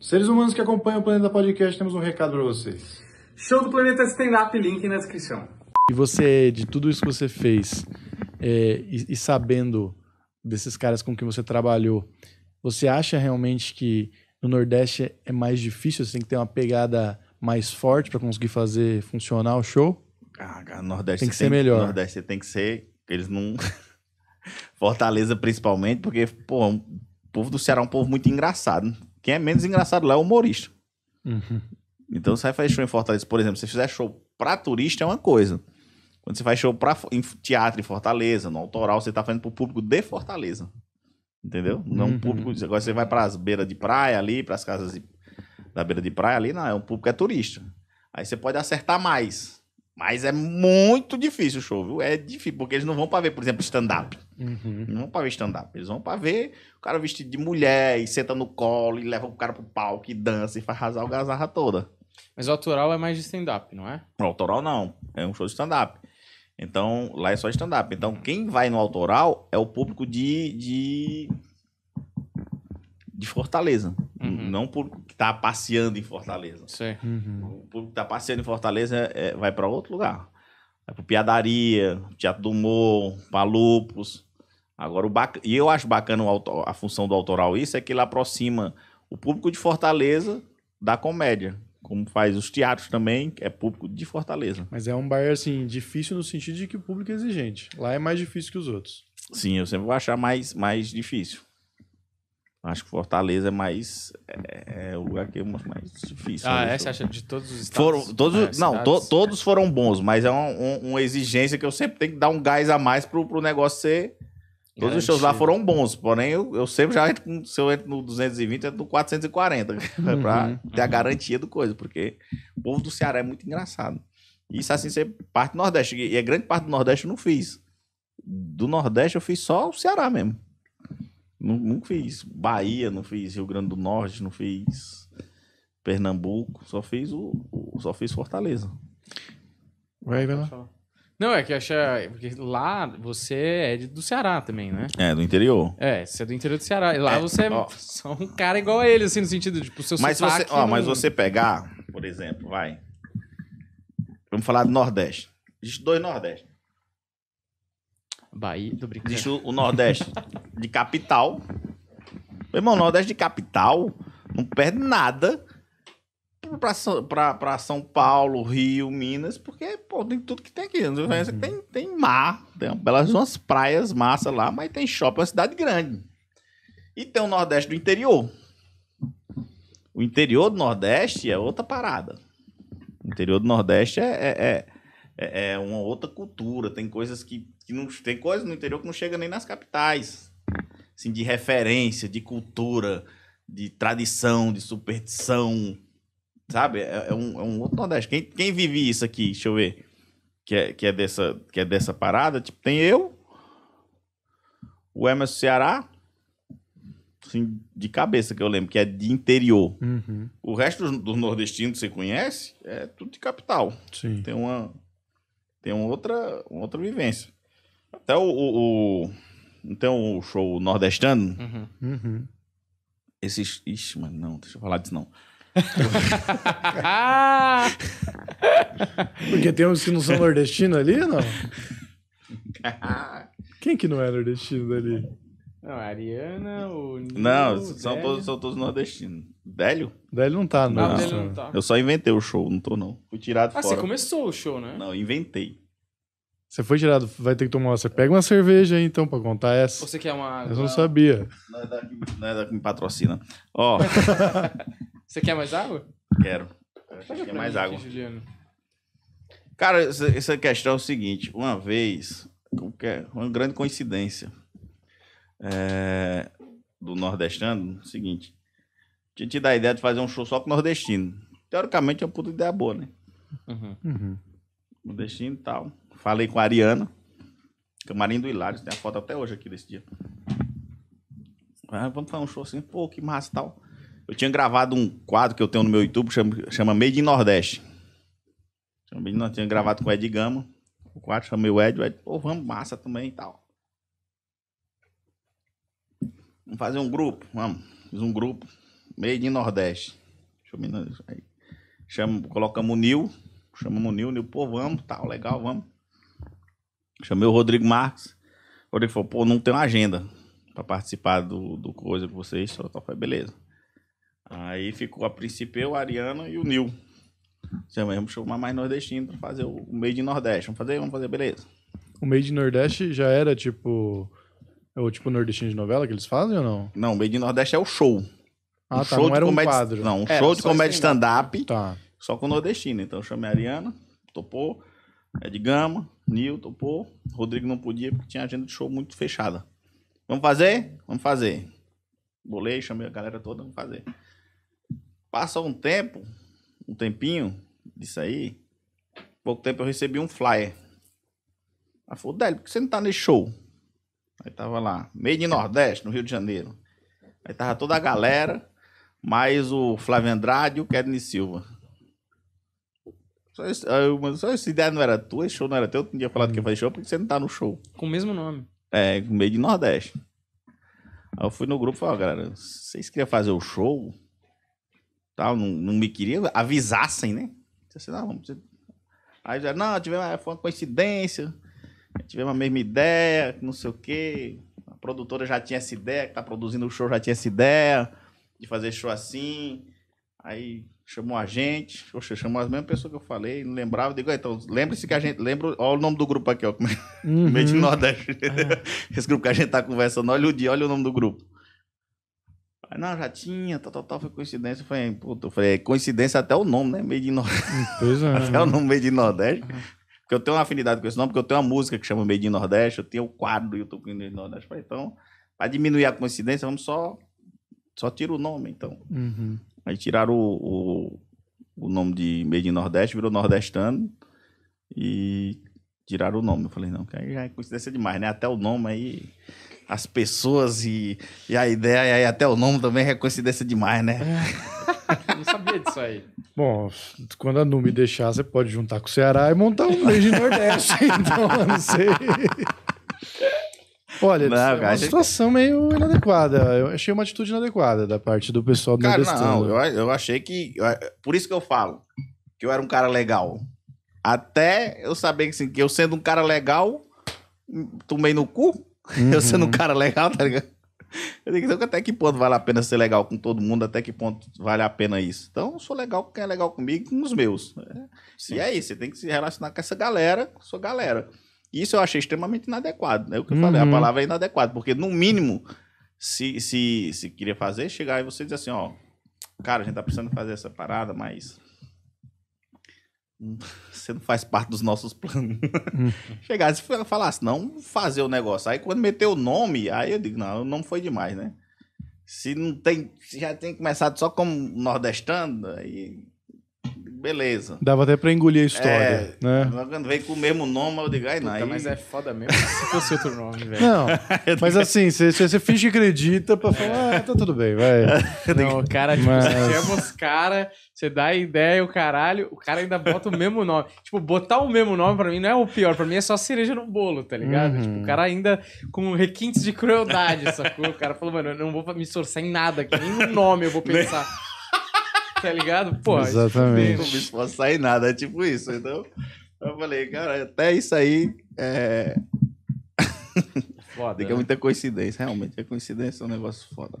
Seres humanos que acompanham o Planeta Podcast, temos um recado para vocês. Show do Planeta Stand Up, link na descrição. E você, de tudo isso que você fez é, e, e, sabendo desses caras com que você trabalhou, você acha realmente que no Nordeste é mais difícil? Você tem que ter uma pegada mais forte para conseguir fazer funcionar o show? Ah, Nordeste tem que ser tem, melhor. Nordeste tem que ser. Eles não. Fortaleza principalmente, porque, pô, o povo do Ceará é um povo muito engraçado. Quem é menos engraçado lá é o humorista. Uhum. Então, você vai fazer show em Fortaleza, por exemplo, se você fizer show pra turista, é uma coisa. Quando você faz show pra, em teatro em Fortaleza, no autoral, você tá fazendo pro público de Fortaleza. Entendeu? Não é uhum. público. Agora você vai pras beiras de praia ali, pras casas de, da beira de praia ali, não. É um público que é turista. Aí você pode acertar mais. Mas é muito difícil o show, viu? É difícil, porque eles não vão para ver, por exemplo, stand-up. Uhum. Não vão para ver stand-up. Eles vão para ver o cara vestido de mulher e senta no colo e leva o cara pro palco e dança e faz rasar o gazarra toda. Mas o autoral é mais de stand-up, não é? O autoral não. É um show de stand-up. Então, lá é só stand-up. Então, quem vai no autoral é o público de. de, de Fortaleza. Uhum. Não o público que tá passeando em Fortaleza. Uhum que tá passeando em Fortaleza é, vai para outro lugar. Vai pro Piadaria, Teatro do Humor, Palupos. Agora, o bac... e eu acho bacana a função do autoral isso, é que ele aproxima o público de Fortaleza da comédia como faz os teatros também, é público de Fortaleza. Mas é um bar, assim, difícil no sentido de que o público é exigente. Lá é mais difícil que os outros. Sim, eu sempre vou achar mais, mais difícil. Acho que Fortaleza é mais. É, é o lugar que é mais difícil. Ah, é? Você acha de todos os estados? Foram, todos, é, não, to, todos foram bons, mas é uma, uma, exigência que eu sempre tenho que dar um gás a mais pro, pro negócio ser. Todos Garantido. os shows lá foram bons, porém eu, eu sempre já entro, se eu entro no 220, entro no 440, uhum. pra ter a garantia do coisa, porque o povo do Ceará é muito engraçado. Isso assim, ser parte do Nordeste, e a é grande parte do Nordeste eu não fiz. Do Nordeste eu fiz só o Ceará mesmo. Não, não fez Bahia, não fez Rio Grande do Norte, não fez Pernambuco, só fez o, o só fez Fortaleza. Vai, vai lá. Não, é que acha é Porque lá você é do Ceará também, né? É, do interior. É, você é do interior do Ceará. E lá é, você é ó, é só um cara igual a ele, assim, no sentido, tipo, o seu mas você, ó, não... Mas você pegar, por exemplo, vai. Vamos falar do Nordeste. Existe dois Nordeste. Bahia, do brincando. Existe o, Nordeste de capital. Meu irmão, o Nordeste de capital não perde nada pra, pra, pra São Paulo, Rio, Minas, porque, pô, tem tudo que tem aqui. Uhum. Tem, tem mar, tem belas umas praias massa lá, mas tem shopping, é uma cidade grande. E tem o Nordeste do interior. O interior do Nordeste é outra parada. O interior do Nordeste é, é, é é, é uma outra cultura, tem coisas que, que não tem coisas no interior que não chega nem nas capitais, assim, de referência, de cultura, de tradição, de superstição, sabe? É, é um, é um outro Nordeste. Quem, quem vive isso aqui, deixa eu ver, que é, que é, dessa, que é dessa parada, tipo, tem eu, o Emerson Ceará, assim, de cabeça que eu lembro, que é de interior. Uhum. O resto do nordestino que você conhece é tudo de capital. Sim. Tem uma, tem um outra, uma outra vivência. Até o. o, o tem um show nordestano? Uhum. Uhum. Esses. Ixi, mano, não, deixa eu falar disso não. Porque tem uns que não são nordestinos ali, não? Quem que não é nordestino ali? Não, a Ariana, o Nil, Não, o são todos, são todos nordestinos. Délio? Délio não tá, não. Não, Délio não tá. Eu só inventei o show, não tô não. Fui tirado ah, fora. Ah, você começou o show, né? Não, inventei. Você foi tirado, vai ter que tomar. Você pega uma cerveja aí então pra contar essa. Você quer uma. Eu não, sabia. Não é, da, que, não é da que me patrocina. Ó. você quer mais água? Quero. Eu quer é mais mim, água. Juliano. Cara, essa questão é o seguinte: uma vez, como uma grande coincidência é, do nordestano, é o seguinte. Tinha te dar a ideia de fazer um show só com nordestino. Teoricamente é uma puta ideia boa, né? Uhum. Uhum. Nordestino e tal. Falei com a Ariana. Camarim é do Hilário, tem a foto até hoje aqui desse dia. Ah, vamos fazer um show assim, pô, que massa tal. Eu tinha gravado um quadro que eu tenho no meu YouTube, chama, chama Made in Nordeste. Chama Made in Nordeste, tinha gravado com o Ed Gama. O quadro chamei o Ed, o Ed, pô, vamos, massa também e tal. Vamos fazer um grupo. Vamos. Fiz um grupo. Meio de Nordeste. Deixa eu... Chama, colocamos o Nil. Chamamos o Nil. Nil, pô, vamos. Tal, tá, legal, vamos. Chamei o Rodrigo Marques. O Rodrigo falou, pô, não tem uma agenda para participar do, do coisa com vocês. Só foi beleza. Aí ficou a princípio eu, a Ariana e o Nil. Vamos chamar mais nordestino para fazer o meio de Nordeste. Vamos fazer, vamos fazer, beleza. O meio de Nordeste já era tipo é o tipo nordestino de novela que eles fazem ou não? Não, Made in Nordeste é o show. Ah, um tá, show não era um comédia, quadro. Não, um era, é, show de comédia stand-up, tá. só com nordestino. Então eu chamei a Ariana, topou, Ed Gama, Nil topou, Rodrigo não podia porque tinha agenda de show muito fechada. Vamos fazer? Vamos fazer. Bolei, chamei a galera toda, vamos fazer. Passa um tempo, um tempinho disso aí, pouco tempo eu recebi um flyer. Ela falou, Délio, por que você não tá nesse show? Aí tava lá, meio de Nordeste, no Rio de Janeiro. Aí tava toda a galera, mais o Flávio Andrade e o Kedney Silva. Só essa ideia não era tua, esse show não era teu, tu não tinha falado que ia fazer show, porque você não tá no show. Com o mesmo nome. É, meio de Nordeste. Aí eu fui no grupo e falei, galera, vocês queriam fazer o show? Tal, não, não me queriam, avisassem, né? Eu disse, assim, não, vamos... Aí já, não, tivemos, é, foi uma coincidência tivemos a mesma ideia, não sei o quê. A produtora já tinha essa ideia, que tá produzindo o show já tinha essa ideia de fazer show assim. Aí chamou a gente, oxe, chamou as mesmas pessoas que eu falei, não lembrava. Digo, ah, então, lembre-se que a gente. Lembra, olha o nome do grupo aqui, ó. É uhum. Meio de Nordeste. É. Esse grupo que a gente tá conversando, olha o dia, olha o nome do grupo. Aí, não, já tinha, tal, tal, tal, foi coincidência. Foi, puto, eu falei, coincidência até o nome, né? Meio de Nordeste. Pois é. até o né? nome Meio de Nordeste. Uhum. Porque eu tenho uma afinidade com esse nome, porque eu tenho uma música que chama Made in Nordeste, eu tenho o um quadro do YouTube Made in Nordeste. Então, para diminuir a coincidência, vamos só. Só tira o nome, então. Uhum. Aí tiraram o, o, o, nome de Made in Nordeste, virou Nordestano. E tiraram o nome. Eu falei, não, que aí já é coincidência demais, né? Até o nome aí. As pessoas e, e a ideia, e aí até o nome também é coincidência demais, né? É. não sabia disso aí. Bom, quando a Numi deixar, você pode juntar com o Ceará e montar um Legion Nordeste, então, eu não sei. Olha, não, é uma cara, situação meio inadequada. Eu achei uma atitude inadequada da parte do pessoal do Cara, não, eu, eu achei que. Eu, por isso que eu falo que eu era um cara legal. Até eu saber que, assim, que eu sendo um cara legal, hum, tomei no cu. Uhum. Eu sendo um uhum. cara legal, tá ligado? Eu que dizer então, até que ponto vale a pena ser legal com todo mundo? Até que ponto vale a pena isso? Então, eu sou legal com quem é legal comigo com os meus. Né? Sim. E é isso, você tem que se relacionar com essa galera, com sua galera. Isso eu achei extremamente inadequado, né? O que eu uhum. falei, a uhum. palavra é inadequado, porque no mínimo, se, se, se queria fazer, chegar e você dizer assim, ó, cara, a gente tá precisando fazer essa parada, mas você não faz parte dos nossos planos. Hum. Chegasse e falasse, não fazer o negócio. Aí quando meteu o nome, aí eu digo, não, não foi demais, né? Se não tem, se já tem começado só como nordestano, aí beleza. Dava até pra engolir a é, história. É, né? Quando vem com o mesmo nome, eu digo, ai, não. Aí... Mas é foda mesmo né? se fosse outro nome, velho. Não, mas assim, você, você finge e acredita pra falar, ah, tá tudo bem, vai. Não, o cara, tipo, mas... você chama os caras, você dá a ideia, o caralho, o cara ainda bota o mesmo nome. Tipo, botar o mesmo nome pra mim não é o pior, pra mim é só cereja no bolo, tá ligado? Uhum. Tipo, o cara ainda com requintes de crueldade, sacou? O cara falou, mano, eu não vou me sorçar em nada nem no nome eu vou pensar tá ligado? Pô, é Exatamente. Tipo, não pode sair nada, é tipo isso. Então, eu falei, cara, até isso aí é. Foda. que é né? muita coincidência, realmente. É coincidência, é um negócio foda.